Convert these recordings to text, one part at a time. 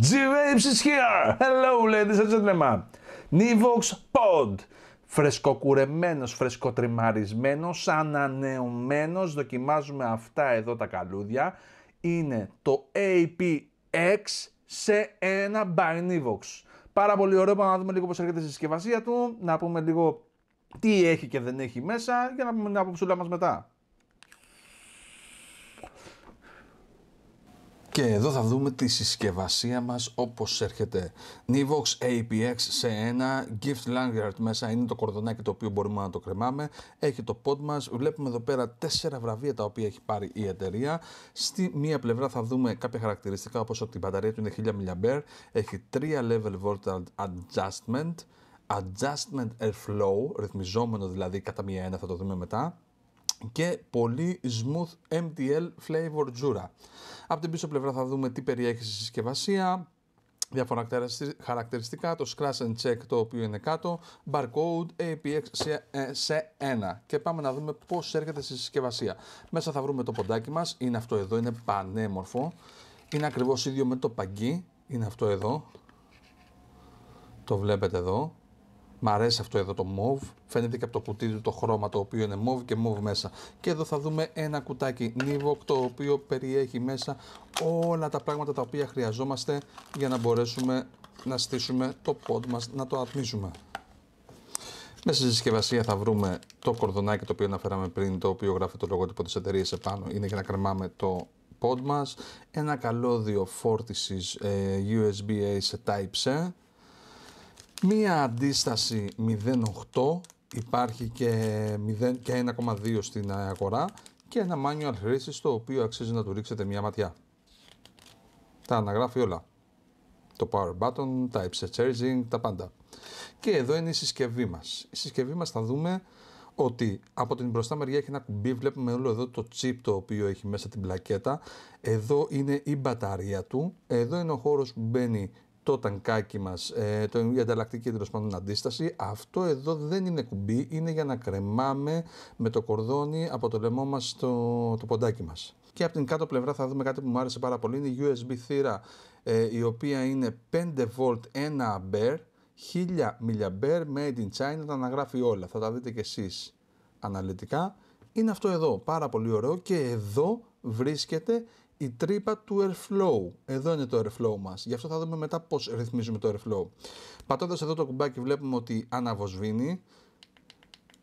G-Rapes is here! Hello ladies and gentlemen! Nivox Pod! Φρεσκοκουρεμένος, φρεσκοτριμαρισμένος, ανανεωμένος, δοκιμάζουμε αυτά εδώ τα καλούδια. Είναι το APX σε ένα by Nivox. Πάρα πολύ ωραίο, πάμε να δούμε λίγο πώς έρχεται στη συσκευασία του, να πούμε λίγο τι έχει και δεν έχει μέσα για να πούμε την άποψούλα μας μετά. Και εδώ θα δούμε τη συσκευασία μας όπως έρχεται. Nivox APX σε ένα gift lanyard μέσα είναι το κορδονάκι το οποίο μπορούμε να το κρεμάμε. Έχει το pod μας. Βλέπουμε εδώ πέρα τέσσερα βραβεία τα οποία έχει πάρει η εταιρεία. Στη μία πλευρά θα δούμε κάποια χαρακτηριστικά όπως ότι η μπαταρία του είναι 1000 mAh. Έχει 3 level voltage adjustment. Adjustment airflow, ρυθμιζόμενο δηλαδή κατά μία ένα θα το δούμε μετά και πολύ smooth MTL flavor Jura. Από την πίσω πλευρά θα δούμε τι περιέχει στη συσκευασία, διάφορα χαρακτηριστικά, το scratch and check το οποίο είναι κάτω, barcode, APX σε, 1 ε, και πάμε να δούμε πώς έρχεται στη συσκευασία. Μέσα θα βρούμε το ποντάκι μας, είναι αυτό εδώ, είναι πανέμορφο, είναι ακριβώς ίδιο με το παγκί, είναι αυτό εδώ, το βλέπετε εδώ, Μ' αρέσει αυτό εδώ το μοβ. Φαίνεται και από το κουτί του το χρώμα το οποίο είναι μοβ και μοβ μέσα. Και εδώ θα δούμε ένα κουτάκι Nivok το οποίο περιέχει μέσα όλα τα πράγματα τα οποία χρειαζόμαστε για να μπορέσουμε να στήσουμε το πόντ μας, να το ατμίζουμε. Μέσα στη συσκευασία θα βρούμε το κορδονάκι το οποίο αναφέραμε πριν, το οποίο γράφει το λογότυπο της εταιρείας επάνω. Είναι για να κρεμάμε το πόντ μας. Ένα καλώδιο φόρτισης ε, USB-A σε Type-C Μία αντίσταση 0,8 υπάρχει και, 1,2 στην αγορά και ένα manual χρήσης το οποίο αξίζει να του ρίξετε μια ματιά. Τα αναγράφει όλα. Το power button, τα type charging, τα πάντα. Και εδώ είναι η συσκευή μας. Η συσκευή μας θα δούμε ότι από την μπροστά μεριά έχει ένα κουμπί, βλέπουμε όλο εδώ το chip το οποίο έχει μέσα την πλακέτα, εδώ είναι η μπαταρία του, εδώ είναι ο χώρος που μπαίνει το τανκάκι μας, ε, το, η ανταλλακτική τέλος αντίσταση. Αυτό εδώ δεν είναι κουμπί, είναι για να κρεμάμε με το κορδόνι από το λαιμό μας το, το ποντάκι μας. Και από την κάτω πλευρά θα δούμε κάτι που μου άρεσε πάρα πολύ, είναι η USB θύρα ε, η οποία είναι 5V 1A 1000 mAh made in China, τα αναγράφει όλα, θα τα δείτε κι εσείς αναλυτικά. Είναι αυτό εδώ, πάρα πολύ ωραίο και εδώ βρίσκεται η τρύπα του airflow. Εδώ είναι το airflow μας. Γι' αυτό θα δούμε μετά πώς ρυθμίζουμε το airflow. Πατώντας εδώ το κουμπάκι βλέπουμε ότι αναβοσβήνει.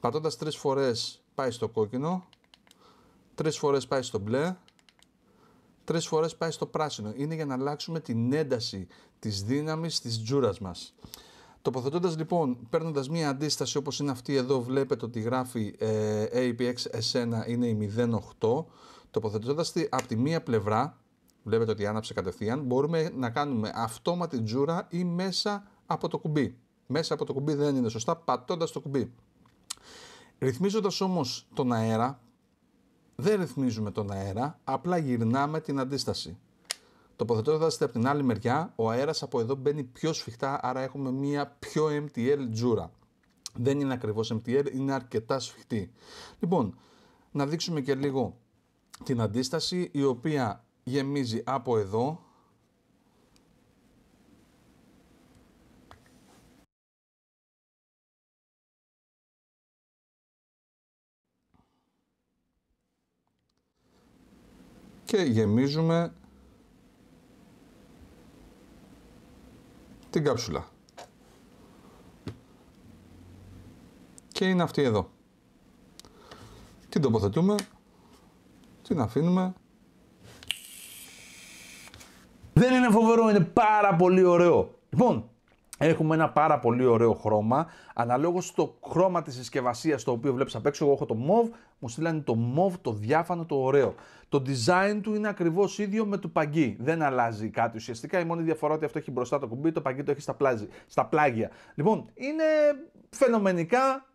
Πατώντας τρεις φορές πάει στο κόκκινο. Τρεις φορές πάει στο μπλε. Τρεις φορές πάει στο πράσινο. Είναι για να αλλάξουμε την ένταση της δύναμης της τζούρας μας. Τοποθετώντας λοιπόν, παίρνοντας μία αντίσταση όπως είναι αυτή εδώ, βλέπετε ότι γράφει ε, APX S1 είναι η 08. Τοποθετώντας τη από τη μία πλευρά, βλέπετε ότι άναψε κατευθείαν, μπορούμε να κάνουμε αυτόματη τζούρα ή μέσα από το κουμπί. Μέσα από το κουμπί δεν είναι σωστά, πατώντας το κουμπί. Ρυθμίζοντας όμως τον αέρα, δεν ρυθμίζουμε τον αέρα, απλά γυρνάμε την αντίσταση. Τοποθετώντας από την άλλη μεριά, ο αέρας από εδώ μπαίνει πιο σφιχτά, άρα έχουμε μια πιο MTL τζούρα. Δεν είναι ακριβώς MTL, είναι αρκετά σφιχτή. Λοιπόν, να δείξουμε και λίγο την αντίσταση η οποία γεμίζει από εδώ και γεμίζουμε την κάψουλα. Και είναι αυτή εδώ. Την τοποθετούμε, την αφήνουμε. Δεν είναι φοβερό, είναι πάρα πολύ ωραίο. Λοιπόν, Έχουμε ένα πάρα πολύ ωραίο χρώμα. Αναλόγως στο χρώμα της συσκευασίας το οποίο βλέπεις απ' έξω, εγώ έχω το MOV, μου στείλανε το MOV, το διάφανο, το ωραίο. Το design του είναι ακριβώς ίδιο με το παγκί. Δεν αλλάζει κάτι ουσιαστικά. Η μόνη διαφορά ότι αυτό έχει μπροστά το κουμπί, το παγκί το έχει στα, πλάζι, στα πλάγια. Λοιπόν, είναι φαινομενικά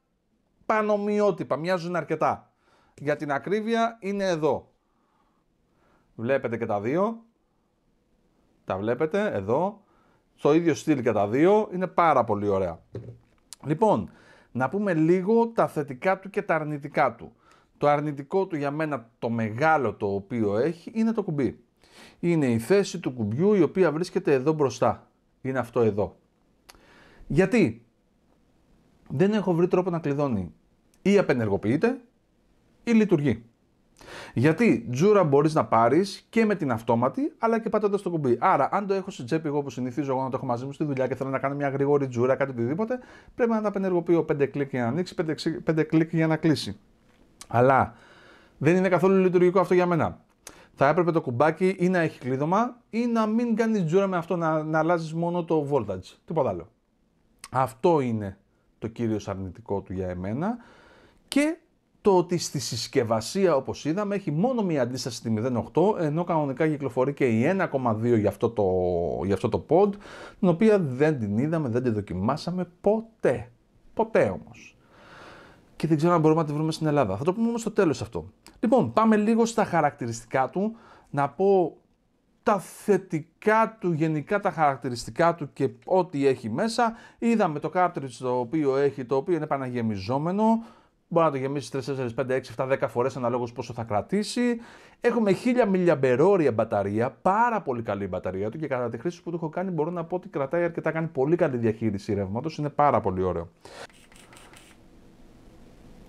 πανομοιότυπα, μοιάζουν αρκετά. Για την ακρίβεια είναι εδώ. Βλέπετε και τα δύο. Τα βλέπετε εδώ στο ίδιο στυλ και τα δύο, είναι πάρα πολύ ωραία. Λοιπόν, να πούμε λίγο τα θετικά του και τα αρνητικά του. Το αρνητικό του για μένα το μεγάλο το οποίο έχει είναι το κουμπί. Είναι η θέση του κουμπιού η οποία βρίσκεται εδώ μπροστά. Είναι αυτό εδώ. Γιατί δεν έχω βρει τρόπο να κλειδώνει. Ή απενεργοποιείται ή λειτουργεί. Γιατί τζούρα μπορείς να πάρεις και με την αυτόματη, αλλά και πατώντας το κουμπί. Άρα, αν το έχω στην τσέπη εγώ που συνηθίζω εγώ να το έχω μαζί μου στη δουλειά και θέλω να κάνω μια γρήγορη τζούρα, κάτι οτιδήποτε, πρέπει να τα πενεργοποιώ 5 κλικ για να ανοίξει, 5 κλικ για να κλείσει. Αλλά δεν είναι καθόλου λειτουργικό αυτό για μένα. Θα έπρεπε το κουμπάκι ή να έχει κλείδωμα ή να μην κάνεις τζούρα με αυτό, να, να αλλάζεις μόνο το voltage. Τίποτα άλλο. Αυτό είναι το κύριος αρνητικό του για εμένα και το ότι στη συσκευασία, όπως είδαμε, έχει μόνο μία αντίσταση στη 0.8, ενώ κανονικά κυκλοφορεί και η 1.2 για, αυτό το, για αυτό το pod, την οποία δεν την είδαμε, δεν την δοκιμάσαμε ποτέ. Ποτέ όμως. Και δεν ξέρω αν μπορούμε να τη βρούμε στην Ελλάδα. Θα το πούμε όμως στο τέλος αυτό. Λοιπόν, πάμε λίγο στα χαρακτηριστικά του. Να πω τα θετικά του, γενικά τα χαρακτηριστικά του και ό,τι έχει μέσα. Είδαμε το cartridge το οποίο έχει, το οποίο είναι επαναγεμιζόμενο Μπορεί να το γεμίσει 3, 4, 5, 6, 7, 10 φορές αναλόγως πόσο θα κρατήσει. Έχουμε 1000 μιλιαμπερόρια μπαταρία. Πάρα πολύ καλή η μπαταρία του και κατά τη χρήση που το έχω κάνει μπορώ να πω ότι κρατάει αρκετά. Κάνει πολύ καλή διαχείριση ρεύματος. Είναι πάρα πολύ ωραίο.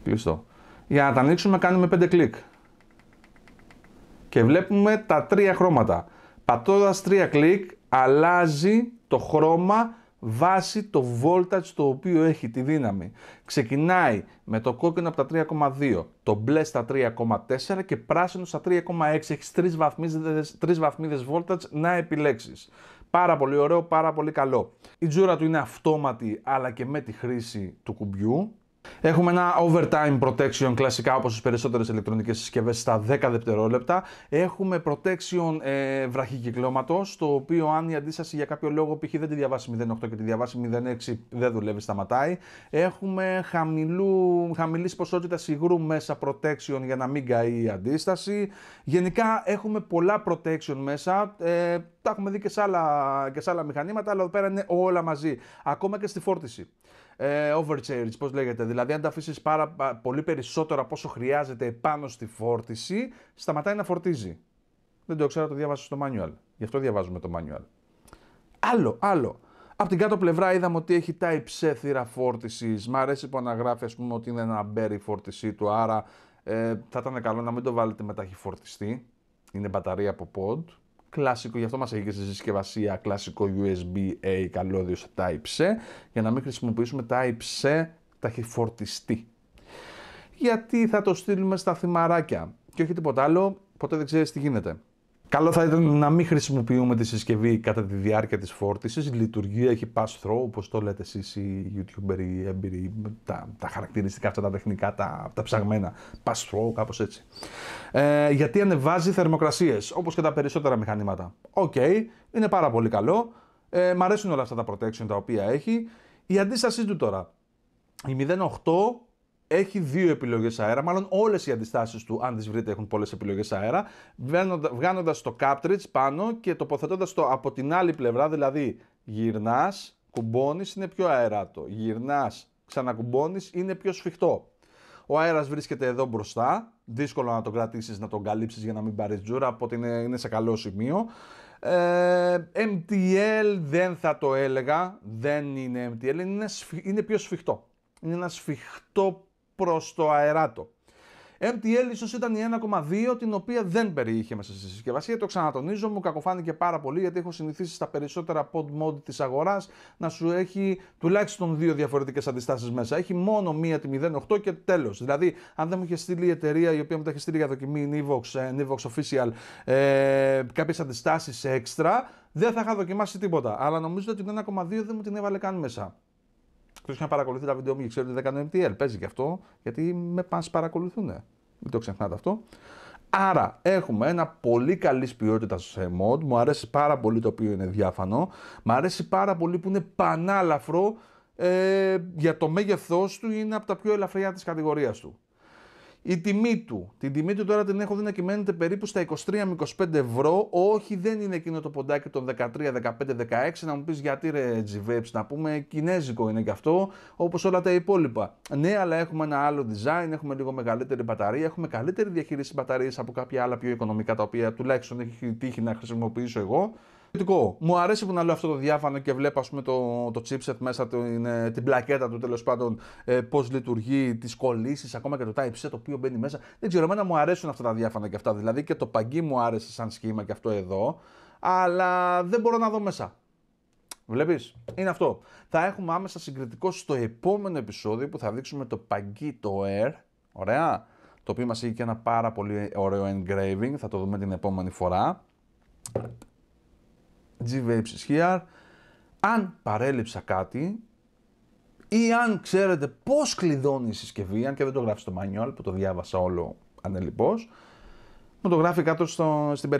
Κλειστό. Για να τα ανοίξουμε κάνουμε 5 κλικ. Και βλέπουμε τα τρία χρώματα. Πατώντας τρία κλικ αλλάζει το χρώμα βάσει το voltage το οποίο έχει τη δύναμη. Ξεκινάει με το κόκκινο από τα 3,2, το μπλε στα 3,4 και πράσινο στα 3,6. Έχεις τρεις βαθμίδες, τρεις βαθμίδες voltage να επιλέξεις. Πάρα πολύ ωραίο, πάρα πολύ καλό. Η τζούρα του είναι αυτόματη αλλά και με τη χρήση του κουμπιού. Έχουμε ένα overtime protection κλασικά όπως στις περισσότερες ηλεκτρονικές συσκευές στα 10 δευτερόλεπτα. Έχουμε protection ε, βραχικυκλώματος, το οποίο αν η αντίσταση για κάποιο λόγο π.χ. δεν τη διαβάσει 08 και τη διαβάσει 06 δεν δουλεύει, σταματάει. Έχουμε χαμηλού, χαμηλής ποσότητας υγρού μέσα protection για να μην καεί η αντίσταση. Γενικά έχουμε πολλά protection μέσα, ε, τα έχουμε δει και σε, άλλα, και σε άλλα μηχανήματα, αλλά εδώ πέρα είναι όλα μαζί. Ακόμα και στη φόρτιση ε, overcharge, πώς λέγεται. Δηλαδή αν τα αφήσεις πάρα πολύ περισσότερο από όσο χρειάζεται επάνω στη φόρτιση, σταματάει να φορτίζει. Δεν το ξέρω, το διάβασα στο manual. Γι' αυτό διαβάζουμε το manual. Άλλο, άλλο. Απ' την κάτω πλευρά είδαμε ότι τα Type-C θύρα φόρτισης. Μ' αρέσει που αναγράφει ας πούμε, ότι είναι ένα μπέρι η φόρτισή του, άρα ε, θα ήταν καλό να μην το βάλετε μετά ταχυφορτιστή, Είναι μπαταρία από pod, κλασικό, γι' αυτό μας έχει και στη συσκευασία κλασικό USB-A καλώδιος σε Type-C, για να μην χρησιμοποιήσουμε Type-C ταχυφορτιστή. Γιατί θα το στείλουμε στα θυμαράκια και όχι τίποτα άλλο, ποτέ δεν ξέρεις τι γίνεται. Καλό θα ήταν να μην χρησιμοποιούμε τη συσκευή κατά τη διάρκεια της φόρτισης. Η λειτουργία έχει pass-through, όπως το λέτε εσείς οι YouTuber, οι έμπειροι, τα, τα χαρακτηριστικά αυτά, τα τεχνικά, τα, τα ψαγμένα. Pass-through, κάπως έτσι. Ε, γιατί ανεβάζει θερμοκρασίες, όπως και τα περισσότερα μηχανήματα. Οκ, είναι πάρα πολύ καλό. Ε, μ' αρέσουν όλα αυτά τα protection τα οποία έχει. Η αντίστασή του τώρα. Η 08 έχει δύο επιλογές αέρα. Μάλλον όλες οι αντιστάσεις του, αν τις βρείτε, έχουν πολλές επιλογές αέρα. βγάνοντας το cartridge πάνω και τοποθετώντας το από την άλλη πλευρά, δηλαδή γυρνάς, κουμπώνεις, είναι πιο αεράτο. Γυρνάς, ξανακουμπώνεις, είναι πιο σφιχτό. Ο αέρας βρίσκεται εδώ μπροστά. Δύσκολο να τον κρατήσεις, να τον καλύψεις για να μην πάρεις τζούρα, από ότι είναι, σε καλό σημείο. Ε, MTL δεν θα το έλεγα, δεν είναι MTL, είναι, είναι πιο σφιχτό. Είναι ένα σφιχτό Προς το αεράτο. MTL ίσω ήταν η 1,2 την οποία δεν περιείχε μέσα στη συσκευασία. Το ξανατονίζω, μου κακοφάνηκε πάρα πολύ γιατί έχω συνηθίσει στα περισσότερα pod mod της αγοράς να σου έχει τουλάχιστον δύο διαφορετικές αντιστάσεις μέσα. Έχει μόνο μία τη 08 και τέλος. Δηλαδή, αν δεν μου είχε στείλει η εταιρεία η οποία μου τα είχε στείλει για δοκιμή Nivox, ε, Nivox Official, ε, κάποιες αντιστάσεις έξτρα, δεν θα είχα δοκιμάσει τίποτα. Αλλά νομίζω ότι την 1,2 δεν μου την έβαλε καν μέσα. Ποιο και αν παρακολουθεί τα βίντεο μου και ξέρει ότι δεν κάνω MTL. Παίζει και αυτό, γιατί με πας παρακολουθούν. Μην το ξεχνάτε αυτό. Άρα έχουμε ένα πολύ καλής ποιότητας σε mod. Μου αρέσει πάρα πολύ το οποίο είναι διάφανο. Μου αρέσει πάρα πολύ που είναι πανάλαφρο. Ε, για το μέγεθός του είναι από τα πιο ελαφριά της κατηγορίας του. Η τιμή του. Την τιμή του τώρα την έχω δει να κυμαίνεται περίπου στα 23 με 25 ευρώ. Όχι, δεν είναι εκείνο το ποντάκι των 13, 15, 16. Να μου πεις γιατί ρε GVEPS, να πούμε κινέζικο είναι και αυτό, όπως όλα τα υπόλοιπα. Ναι, αλλά έχουμε ένα άλλο design, έχουμε λίγο μεγαλύτερη μπαταρία, έχουμε καλύτερη διαχείριση μπαταρίες από κάποια άλλα πιο οικονομικά τα οποία τουλάχιστον έχει τύχει να χρησιμοποιήσω εγώ. Μου αρέσει που να λέω αυτό το διάφανο και βλέπω ας πούμε, το, το chipset μέσα, την, ε, την πλακέτα του τέλος πάντων, ε, πώς λειτουργεί, τις κολλήσεις, ακόμα και το type set το οποίο μπαίνει μέσα. Δεν ξέρω, εμένα μου αρέσουν αυτά τα διάφανα και αυτά. Δηλαδή και το παγκί μου άρεσε σαν σχήμα και αυτό εδώ, αλλά δεν μπορώ να δω μέσα. Βλέπεις, είναι αυτό. Θα έχουμε άμεσα συγκριτικό στο επόμενο επεισόδιο που θα δείξουμε το παγκί το Air. Ωραία. Το οποίο μας είχε και ένα πάρα πολύ ωραίο engraving. Θα το δούμε την επόμενη φορά g here. Αν παρέλειψα κάτι ή αν ξέρετε πώς κλειδώνει η συσκευή, αν και δεν το γράφει στο manual που το διάβασα όλο ανελιπώς, μου το γράφει κάτω στο, στην,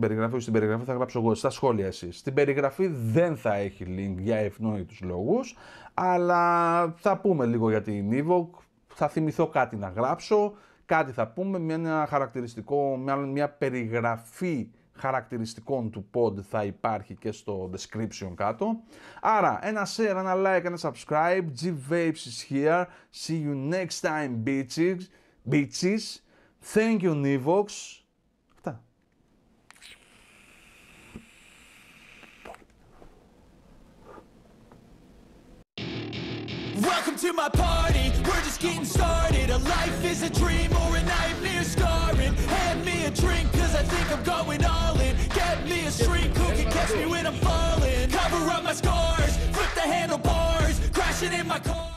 περιγραφή, στην περιγραφή θα γράψω εγώ, στα σχόλια εσείς. Στην περιγραφή δεν θα έχει link για ευνόητους λόγους, αλλά θα πούμε λίγο για την Evoque, θα θυμηθώ κάτι να γράψω, κάτι θα πούμε, μια, ένα χαρακτηριστικό, μια, μια περιγραφή χαρακτηριστικών του pod θα υπάρχει και στο description κάτω. Άρα, ένα share, ένα like, ένα subscribe. G Vapes is here. See you next time, bitches. bitches. Thank you, Nivox. to my party, we're just getting started A life is a dream or a nightmare scarring Hand me a drink cause I think I'm going all in Get me a shrink who can catch me when I'm falling Cover up my scars, flip the handlebars Crashing in my car